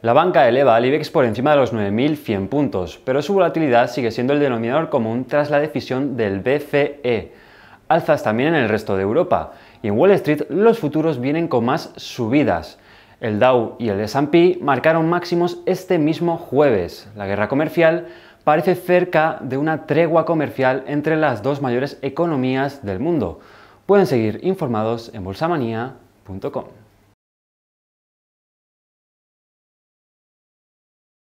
La banca eleva al IBEX por encima de los 9.100 puntos, pero su volatilidad sigue siendo el denominador común tras la decisión del BCE. Alzas también en el resto de Europa, y en Wall Street los futuros vienen con más subidas. El Dow y el S&P marcaron máximos este mismo jueves. La guerra comercial parece cerca de una tregua comercial entre las dos mayores economías del mundo. Pueden seguir informados en bolsamanía.com.